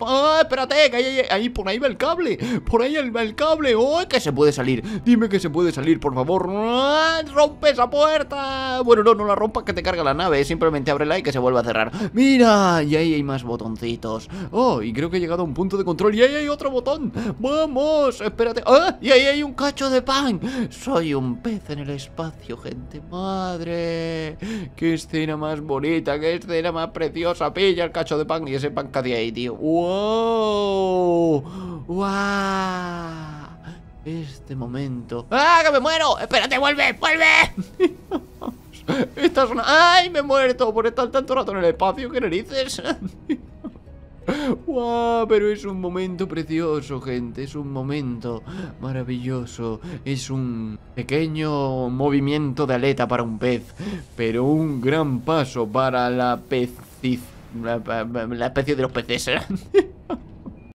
¡Ah, espérate! Que ahí, ahí, por ahí va el cable Por ahí va el cable ¡Oh, que se puede salir! Dime que se puede salir, por favor ¡Ah, ¡Rompe esa puerta! Bueno, no, no la rompas que te carga la nave Simplemente ábrela y que se vuelva a cerrar ¡Mira! Y ahí hay más botoncitos ¡Oh! Y creo que he llegado a un punto de control ¡Y ahí hay otro botón! ¡Vamos! ¡Espérate! ¡Ah! Y ahí hay un cacho de pan Soy un pez en el espacio, gente ¡Madre! ¡Qué escena más bonita! ¡Qué escena más preciosa! Pilla el cacho de pan y ese pan que ahí, tío ¡Wow! ¡Wow! Este momento... ¡Ah, que me muero! ¡Espérate, vuelve, vuelve! ¡Estás una... ¡Ay, me he muerto por estar tanto rato en el espacio! ¡Qué narices! ¡Wow! Pero es un momento precioso, gente. Es un momento maravilloso. Es un pequeño movimiento de aleta para un pez, pero un gran paso para la pecicia la, especie de los peces. ¿eh?